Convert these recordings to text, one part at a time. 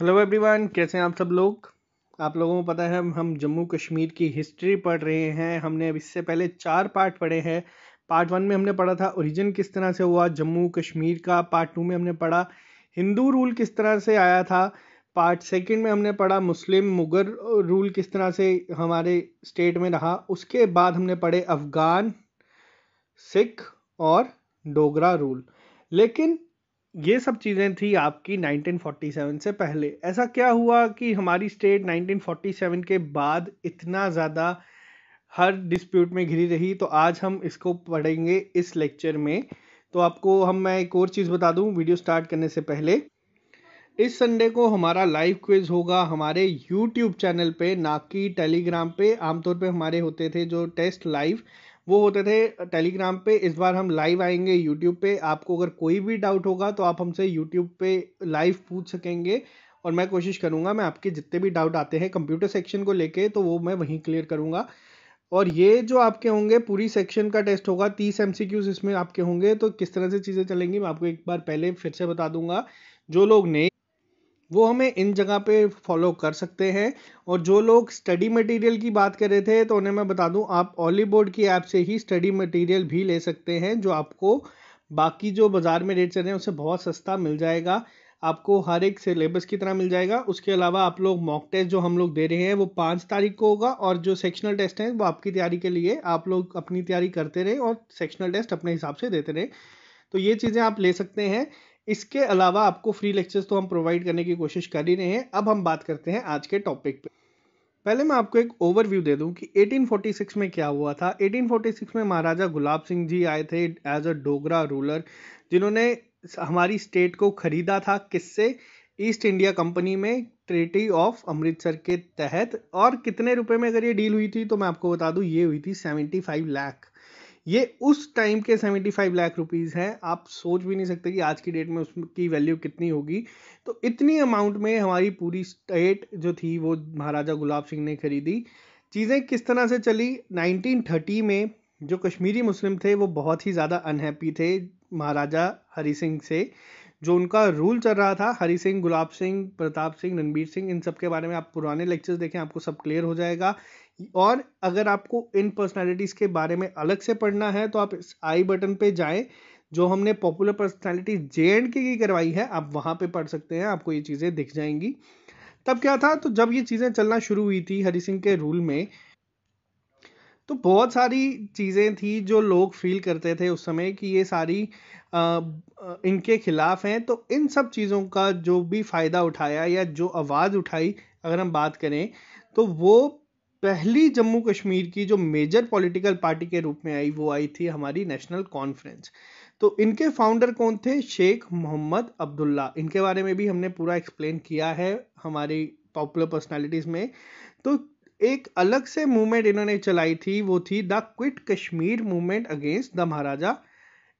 hello everyone कैसे हैं आप सब लोग आप लोगों को पता है हम जम्मू कश्मीर की हिस्ट्री पढ़ रहे हैं हमने अब इससे पहले चार पार्ट पढ़े हैं पार्ट वन में हमने पढ़ा था ओरिजिन किस तरह से हुआ जम्मू कश्मीर का पार्ट टू में हमने पढ़ा हिंदू रूल किस तरह से आया था पार्ट सेकंड में हमने पढ़ा मुस्लिम मुगल रूल किस तरह से हमारे स्टेट में रहा उसके बाद हमने पढ़े अफ़गान सिख और डोगरा रूल लेकिन ये सब चीज़ें थी आपकी 1947 से पहले ऐसा क्या हुआ कि हमारी स्टेट 1947 के बाद इतना ज़्यादा हर डिस्प्यूट में घिरी रही तो आज हम इसको पढ़ेंगे इस लेक्चर में तो आपको हम मैं एक और चीज़ बता दूं वीडियो स्टार्ट करने से पहले इस संडे को हमारा लाइव क्विज होगा हमारे यूट्यूब चैनल पे ना कि टेलीग्राम पे आमतौर पे हमारे होते थे जो टेस्ट लाइव वो होते थे टेलीग्राम पे इस बार हम लाइव आएंगे यूट्यूब पे आपको अगर कोई भी डाउट होगा तो आप हमसे यूट्यूब पे लाइव पूछ सकेंगे और मैं कोशिश करूँगा मैं आपके जितने भी डाउट आते हैं कंप्यूटर सेक्शन को लेके तो वो मैं वहीं क्लियर करूँगा और ये जो आपके होंगे पूरी सेक्शन का टेस्ट होगा तीस एम इसमें आपके होंगे तो किस तरह से चीज़ें चलेंगी मैं आपको एक बार पहले फिर से बता दूंगा जो लोग नए वो हमें इन जगह पे फॉलो कर सकते हैं और जो लोग स्टडी मटेरियल की बात कर रहे थे तो उन्हें मैं बता दूं आप ऑली बोर्ड की ऐप से ही स्टडी मटेरियल भी ले सकते हैं जो आपको बाकी जो बाज़ार में रेट चल रहे हैं उससे बहुत सस्ता मिल जाएगा आपको हर एक सिलेबस की तरह मिल जाएगा उसके अलावा आप लोग मॉक टेस्ट जो हम लोग दे रहे हैं वो पाँच तारीख को होगा और जो सेक्शनल टेस्ट हैं वो आपकी तैयारी के लिए आप लोग अपनी तैयारी करते रहें और सेक्शनल टेस्ट अपने हिसाब से देते रहें तो ये चीज़ें आप ले सकते हैं इसके अलावा आपको फ्री लेक्चर्स तो हम प्रोवाइड करने की कोशिश कर ही रहे हैं अब हम बात करते हैं आज के टॉपिक पे पहले मैं आपको एक ओवरव्यू दे दूं कि 1846 में क्या हुआ था 1846 में महाराजा गुलाब सिंह जी आए थे एज अ डोगरा रूलर जिन्होंने हमारी स्टेट को खरीदा था किससे ईस्ट इंडिया कंपनी में ट्रेटी ऑफ अमृतसर के तहत और कितने रुपए में अगर ये डील हुई थी तो मैं आपको बता दूं ये हुई थी सेवेंटी लाख लैख ये उस टाइम के 75 लाख रुपीस हैं आप सोच भी नहीं सकते कि आज की डेट में उसकी वैल्यू कितनी होगी तो इतनी अमाउंट में हमारी पूरी स्टेट जो थी वो महाराजा गुलाब सिंह ने खरीदी चीज़ें किस तरह से चली 1930 में जो कश्मीरी मुस्लिम थे वो बहुत ही ज़्यादा अनहैप्पी थे महाराजा हरी सिंह से जो उनका रूल चल रहा था हरी सिंह गुलाब सिंह प्रताप सिंह रणबीर सिंह इन सब के बारे में आप पुराने लेक्चर्स देखें आपको सब क्लियर हो जाएगा और अगर आपको इन पर्सनैलिटीज़ के बारे में अलग से पढ़ना है तो आप इस आई बटन पे जाएं जो हमने पॉपुलर पर्सनैलिटी जे एंड के की करवाई है आप वहाँ पे पढ़ सकते हैं आपको ये चीज़ें दिख जाएंगी तब क्या था तो जब ये चीज़ें चलना शुरू हुई थी हरी सिंह के रूल में तो बहुत सारी चीज़ें थी जो लोग फील करते थे उस समय कि ये सारी आ, इनके खिलाफ हैं तो इन सब चीज़ों का जो भी फ़ायदा उठाया या जो आवाज़ उठाई अगर हम बात करें तो वो पहली जम्मू कश्मीर की जो मेजर पॉलिटिकल पार्टी के रूप में आई वो आई थी हमारी नेशनल कॉन्फ्रेंस तो इनके फाउंडर कौन थे शेख मोहम्मद अब्दुल्ला इनके बारे में भी हमने पूरा एक्सप्लेन किया है हमारी पॉपुलर पर्सनालिटीज़ में तो एक अलग से मूवमेंट इन्होंने चलाई थी वो थी the quit Kashmir movement against the maharaja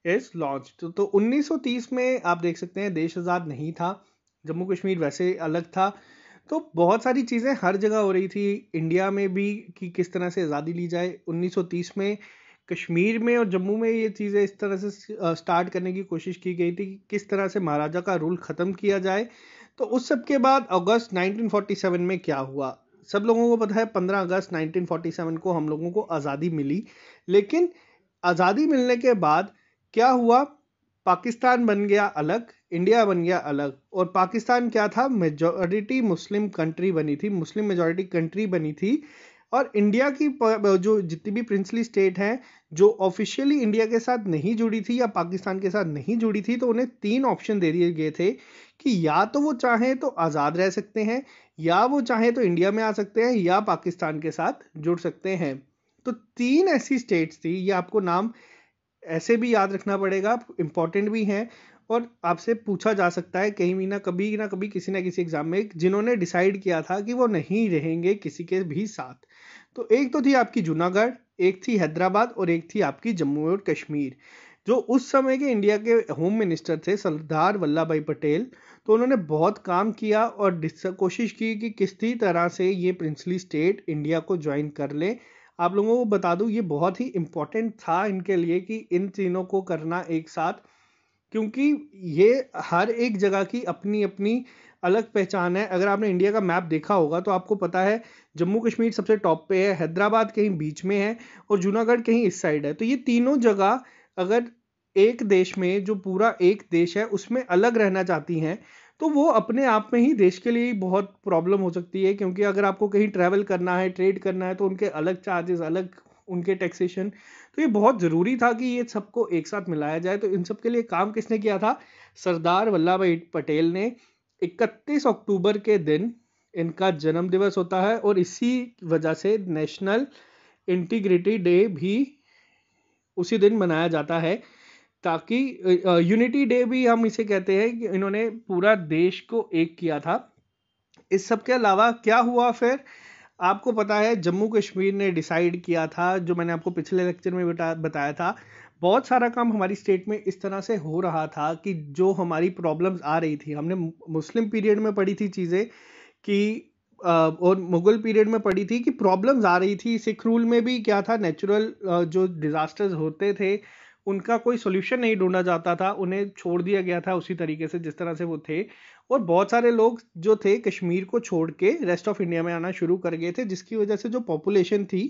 is launch तो, तो 1930 में आप देख सकते हैं देश आज़ाद नहीं था जम्मू कश्मीर वैसे अलग था तो बहुत सारी चीज़ें हर जगह हो रही थी इंडिया में भी कि किस तरह से आज़ादी ली जाए 1930 में कश्मीर में और जम्मू में ये चीज़ें इस तरह से स्टार्ट करने की कोशिश की गई थी कि किस तरह से महाराजा का रूल ख़त्म किया जाए तो उस सब के बाद अगस्त 1947 में क्या हुआ सब लोगों को पता है पंद्रह अगस्त 1947 को हम लोगों को आज़ादी मिली लेकिन आज़ादी मिलने के बाद क्या हुआ पाकिस्तान बन गया अलग इंडिया बन गया अलग और पाकिस्तान क्या था मेजॉरिटी मुस्लिम कंट्री बनी थी मुस्लिम मेजॉरिटी कंट्री बनी थी और इंडिया की जो जितनी भी प्रिंसली स्टेट हैं जो ऑफिशियली इंडिया के साथ नहीं जुड़ी थी या पाकिस्तान के साथ नहीं जुड़ी थी तो उन्हें तीन ऑप्शन दे दिए गए थे कि या तो वो चाहें तो आज़ाद रह सकते हैं या वो चाहें तो इंडिया में आ सकते हैं या पाकिस्तान के साथ जुड़ सकते हैं तो तीन ऐसी स्टेट्स थी ये आपको नाम ऐसे भी याद रखना पड़ेगा इंपॉर्टेंट भी हैं और आपसे पूछा जा सकता है कहीं भी ना कभी ना कभी किसी ना किसी एग्जाम में जिन्होंने डिसाइड किया था कि वो नहीं रहेंगे किसी के भी साथ तो एक तो थी आपकी जूनागढ़ एक थी हैदराबाद और एक थी आपकी जम्मू और कश्मीर जो उस समय के इंडिया के होम मिनिस्टर थे सरदार वल्लभ भाई पटेल तो उन्होंने बहुत काम किया और कोशिश की कि किस तरह से ये प्रिंसली स्टेट इंडिया को ज्वाइन कर ले आप लोगों को बता दूं ये बहुत ही इम्पोर्टेंट था इनके लिए कि इन तीनों को करना एक साथ क्योंकि ये हर एक जगह की अपनी अपनी अलग पहचान है अगर आपने इंडिया का मैप देखा होगा तो आपको पता है जम्मू कश्मीर सबसे टॉप पे है हैदराबाद कहीं बीच में है और जूनागढ़ कहीं इस साइड है तो ये तीनों जगह अगर एक देश में जो पूरा एक देश है उसमें अलग रहना चाहती हैं तो वो अपने आप में ही देश के लिए बहुत प्रॉब्लम हो सकती है क्योंकि अगर आपको कहीं ट्रैवल करना है ट्रेड करना है तो उनके अलग चार्जेस अलग उनके टैक्सेशन तो ये बहुत ज़रूरी था कि ये सबको एक साथ मिलाया जाए तो इन सब के लिए काम किसने किया था सरदार वल्लभ भाई पटेल ने इकतीस अक्टूबर के दिन इनका जन्म दिवस होता है और इसी वजह से नेशनल इंटीग्रिटी डे भी उसी दिन मनाया जाता है ताकि यूनिटी डे भी हम इसे कहते हैं कि इन्होंने पूरा देश को एक किया था इस सब के अलावा क्या हुआ फिर आपको पता है जम्मू कश्मीर ने डिसाइड किया था जो मैंने आपको पिछले लेक्चर में बता बताया था बहुत सारा काम हमारी स्टेट में इस तरह से हो रहा था कि जो हमारी प्रॉब्लम्स आ रही थी हमने मुस्लिम पीरियड में पढ़ी थी चीज़ें कि और मुगल पीरियड में पढ़ी थी कि प्रॉब्लम्स आ रही थी सिख रूल में भी क्या था नेचुरल जो डिज़ास्टर्स होते थे उनका कोई सोल्यूशन नहीं ढूंढा जाता था उन्हें छोड़ दिया गया था उसी तरीके से जिस तरह से वो थे और बहुत सारे लोग जो थे कश्मीर को छोड़ के रेस्ट ऑफ इंडिया में आना शुरू कर गए थे जिसकी वजह से जो पॉपुलेशन थी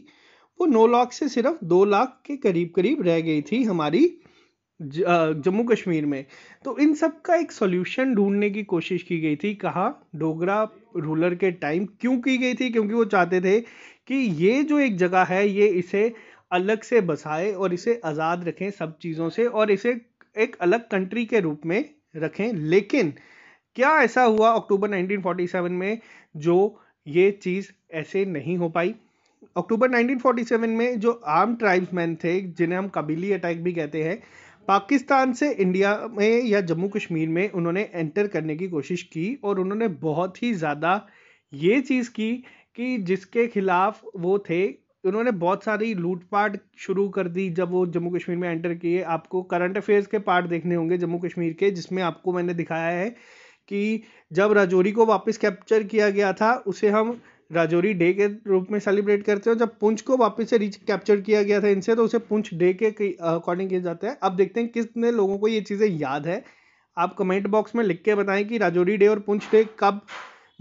वो नौ लाख से सिर्फ दो लाख के करीब करीब रह गई थी हमारी जम्मू कश्मीर में तो इन सब का एक सॉल्यूशन ढूंढने की कोशिश की गई थी कहा डोगरा रूलर के टाइम क्यों की गई थी क्योंकि वो चाहते थे कि ये जो एक जगह है ये इसे अलग से बसाए और इसे आज़ाद रखें सब चीज़ों से और इसे एक अलग कंट्री के रूप में रखें लेकिन क्या ऐसा हुआ अक्टूबर 1947 में जो ये चीज़ ऐसे नहीं हो पाई अक्टूबर 1947 में जो आर्म ट्राइब्समैन थे जिन्हें हम कबीली अटैक भी कहते हैं पाकिस्तान से इंडिया में या जम्मू कश्मीर में उन्होंने एंटर करने की कोशिश की और उन्होंने बहुत ही ज़्यादा ये चीज़ की कि जिसके खिलाफ वो थे उन्होंने बहुत सारी लूटपाट शुरू कर दी जब वो जम्मू कश्मीर में एंटर किए आपको करंट अफेयर्स के पार्ट देखने होंगे जम्मू कश्मीर के जिसमें आपको मैंने दिखाया है कि जब राजौरी को वापस कैप्चर किया गया था उसे हम राजौरी डे के रूप में सेलिब्रेट करते हैं जब पुंछ को वापस से रीच कैप्चर किया गया था इनसे तो उसे पुंछ डे के अकॉर्डिंग किया जाता है अब देखते हैं कितने लोगों को ये चीज़ें याद है आप कमेंट बॉक्स में लिख के बताएं कि राजौरी डे और पुंछ डे कब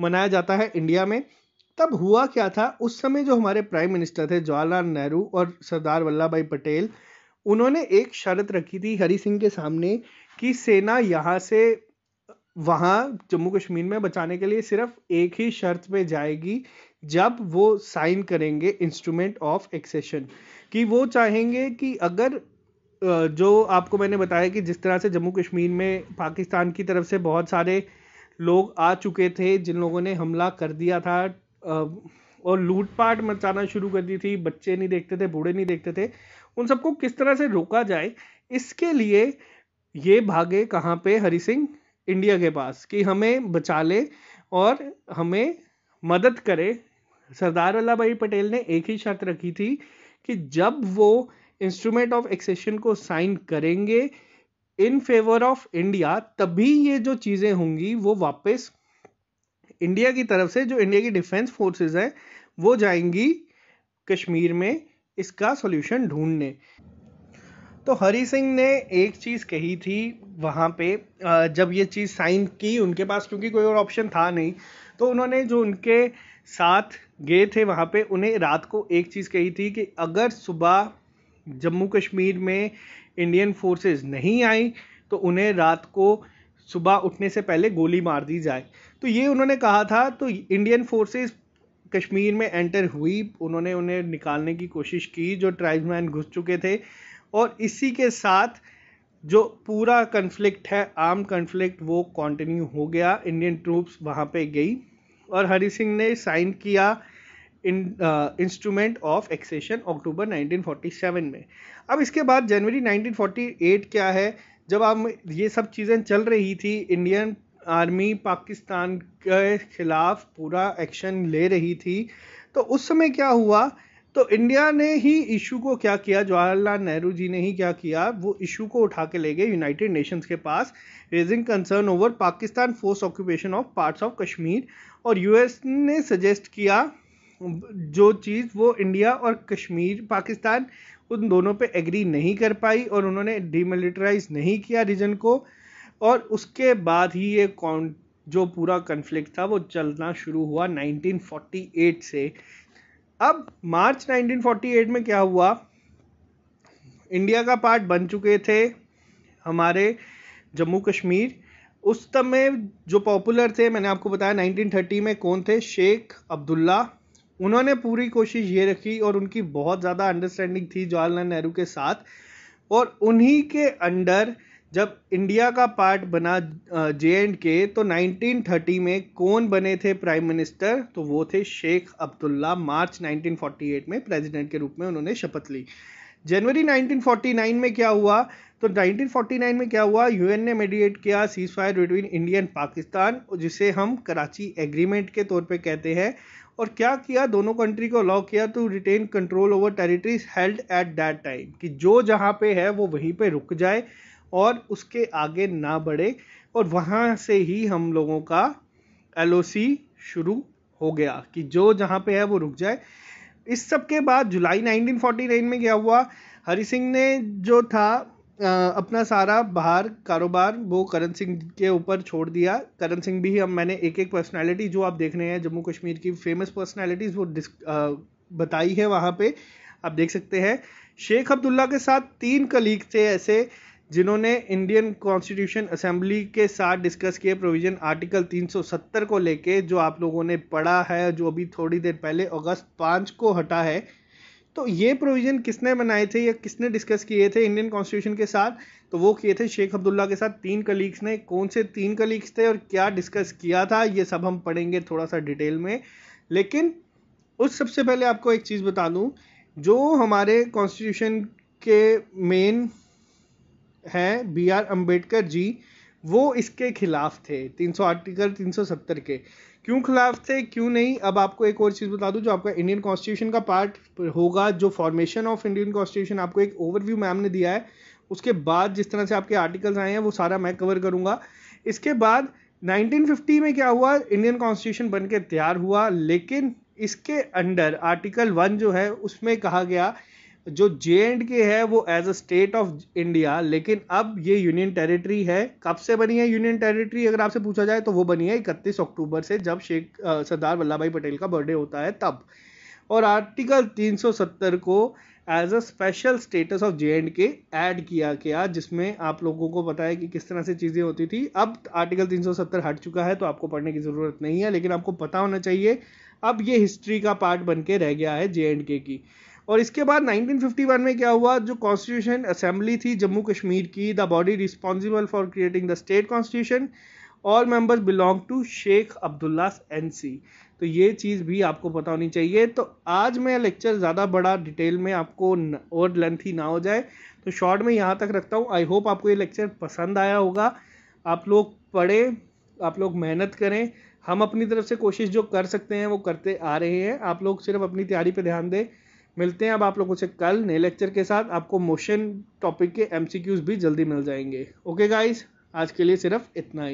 मनाया जाता है इंडिया में तब हुआ क्या था उस समय जो हमारे प्राइम मिनिस्टर थे जवाहरलाल नेहरू और सरदार वल्लभ भाई पटेल उन्होंने एक शर्त रखी थी हरी सिंह के सामने कि सेना यहाँ से वहाँ जम्मू कश्मीर में बचाने के लिए सिर्फ एक ही शर्त पे जाएगी जब वो साइन करेंगे इंस्ट्रूमेंट ऑफ एक्सेशन कि वो चाहेंगे कि अगर जो आपको मैंने बताया कि जिस तरह से जम्मू कश्मीर में पाकिस्तान की तरफ से बहुत सारे लोग आ चुके थे जिन लोगों ने हमला कर दिया था और लूटपाट मचाना शुरू कर दी थी बच्चे नहीं देखते थे बूढ़े नहीं देखते थे उन सबको किस तरह से रोका जाए इसके लिए ये भागे कहाँ पे हरी सिंह इंडिया के पास कि हमें बचा ले और हमें मदद करे सरदार वल्लभ भाई पटेल ने एक ही शर्त रखी थी कि जब वो इंस्ट्रूमेंट ऑफ एक्सेशन को साइन करेंगे इन फेवर ऑफ इंडिया तभी ये जो चीज़ें होंगी वो वापस इंडिया की तरफ से जो इंडिया की डिफेंस फोर्सेस हैं वो जाएंगी कश्मीर में इसका सॉल्यूशन ढूंढने तो हरी सिंह ने एक चीज़ कही थी वहाँ पे जब ये चीज़ साइन की उनके पास क्योंकि कोई और ऑप्शन था नहीं तो उन्होंने जो उनके साथ गए थे वहाँ पे उन्हें रात को एक चीज़ कही थी कि अगर सुबह जम्मू कश्मीर में इंडियन फोर्सेस नहीं आई तो उन्हें रात को सुबह उठने से पहले गोली मार दी जाए तो ये उन्होंने कहा था तो इंडियन फोर्सेस कश्मीर में एंटर हुई उन्होंने उन्हें निकालने की कोशिश की जो ट्राइब्समैन घुस चुके थे और इसी के साथ जो पूरा कन्फ्लिक्ट है आर्म कन्फ्लिक्ट वो कंटिन्यू हो गया इंडियन ट्रूप्स वहाँ पे गई और हरी सिंह ने साइन किया इंस्ट्रूमेंट ऑफ एक्सेशन अक्टूबर 1947 में अब इसके बाद जनवरी 1948 क्या है जब आप ये सब चीज़ें चल रही थी इंडियन आर्मी पाकिस्तान के खिलाफ पूरा एक्शन ले रही थी तो उस समय क्या हुआ तो इंडिया ने ही इशू को क्या किया जवाहरलाल नेहरू जी ने ही क्या किया वो इशू को उठा के ले गए यूनाइटेड नेशंस के पास raising concern over Pakistan force occupation of parts of Kashmir और यूएस ने सजेस्ट किया जो चीज़ वो इंडिया और कश्मीर पाकिस्तान उन दोनों पे एग्री नहीं कर पाई और उन्होंने डीमिलिटराइज नहीं किया रीजन को और उसके बाद ही ये कौन जो पूरा कन्फ्लिक्ट था वो चलना शुरू हुआ 1948 से अब मार्च 1948 में क्या हुआ इंडिया का पार्ट बन चुके थे हमारे जम्मू कश्मीर उस समय जो पॉपुलर थे मैंने आपको बताया 1930 में कौन थे शेख अब्दुल्ला उन्होंने पूरी कोशिश ये रखी और उनकी बहुत ज़्यादा अंडरस्टैंडिंग थी जवाहरलाल नेहरू के साथ और उन्हीं के अंडर जब इंडिया का पार्ट बना जे एंड के तो 1930 में कौन बने थे प्राइम मिनिस्टर तो वो थे शेख अब्दुल्ला मार्च 1948 में प्रेसिडेंट के रूप में उन्होंने शपथ ली जनवरी 1949 में क्या हुआ तो 1949 में क्या हुआ यूएन ने मेडिएट किया cease fire between India and Pakistan जिसे हम कराची एग्रीमेंट के तौर पे कहते हैं और क्या किया दोनों कंट्री को अलाउ किया to retain control over territories held at that time कि जो जहाँ पे है वो वहीं पे रुक जाए और उसके आगे ना बढ़े और वहाँ से ही हम लोगों का एल शुरू हो गया कि जो जहाँ पे है वो रुक जाए इस सब के बाद जुलाई 1949 में क्या हुआ हरि सिंह ने जो था अपना सारा बाहर कारोबार वो करण सिंह के ऊपर छोड़ दिया करण सिंह भी हम मैंने एक एक पर्सनालिटी जो आप देख रहे हैं जम्मू कश्मीर की फेमस पर्सनालिटीज़ वो आ, बताई है वहाँ पे आप देख सकते हैं शेख अब्दुल्ला के साथ तीन कलीग थे ऐसे जिन्होंने इंडियन कॉन्स्टिट्यूशन असेंबली के साथ डिस्कस किए प्रोविज़न आर्टिकल 370 को लेके जो आप लोगों ने पढ़ा है जो अभी थोड़ी देर पहले अगस्त पाँच को हटा है तो ये प्रोविज़न किसने बनाए थे या किसने डिस्कस किए थे इंडियन कॉन्स्टिट्यूशन के साथ तो वो किए थे शेख अब्दुल्ला के साथ तीन कलीग्स ने कौन से तीन कलीग्स थे और क्या डिस्कस किया था ये सब हम पढ़ेंगे थोड़ा सा डिटेल में लेकिन उस सबसे पहले आपको एक चीज़ बता दूँ जो हमारे कॉन्स्टिट्यूशन के मेन हैं बी आर अम्बेडकर जी वो इसके खिलाफ थे 300 आर्टिकल 370 के क्यों खिलाफ थे क्यों नहीं अब आपको एक और चीज़ बता दूं जो आपका इंडियन कॉन्स्टिट्यूशन का पार्ट होगा जो फॉर्मेशन ऑफ इंडियन कॉन्स्टिट्यूशन आपको एक ओवरव्यू मैम ने दिया है उसके बाद जिस तरह से आपके आर्टिकल्स आए हैं वो सारा मैं कवर करूँगा इसके बाद 1950 में क्या हुआ इंडियन कॉन्स्टिट्यूशन बन के तैयार हुआ लेकिन इसके अंडर आर्टिकल वन जो है उसमें कहा गया जो जे एंड के है वो as a state of India लेकिन अब ये यूनियन टेरिटरी है कब से बनी है यूनियन टेरिटरी अगर आपसे पूछा जाए तो वो बनी है इकतीस अक्टूबर से जब शेख सरदार वल्लभ भाई पटेल का बर्थडे होता है तब और आर्टिकल 370 को as a special status of J and K add किया गया जिसमें आप लोगों को पता है कि किस तरह से चीज़ें होती थी अब आर्टिकल 370 हट चुका है तो आपको पढ़ने की ज़रूरत नहीं है लेकिन आपको पता होना चाहिए अब ये हिस्ट्री का पार्ट बन के रह गया है जे एंड के की और इसके बाद 1951 में क्या हुआ जो कॉन्स्टिट्यूशन असेंबली थी जम्मू कश्मीर की the body responsible for creating the state constitution all members belong to Sheikh Abdullah एन तो ये चीज़ भी आपको पता होनी चाहिए तो आज मैं लेक्चर ज़्यादा बड़ा डिटेल में आपको और लेंथी ना हो जाए तो शॉर्ट में यहाँ तक रखता हूँ आई होप आपको ये लेक्चर पसंद आया होगा आप लोग पढ़ें आप लोग मेहनत करें हम अपनी तरफ से कोशिश जो कर सकते हैं वो करते आ रहे हैं आप लोग सिर्फ अपनी तैयारी पर ध्यान दें मिलते हैं अब आप लोगों से कल नए लेक्चर के साथ आपको मोशन टॉपिक के एमसीक्यूज भी जल्दी मिल जाएंगे ओके गाइस आज के लिए सिर्फ इतना ही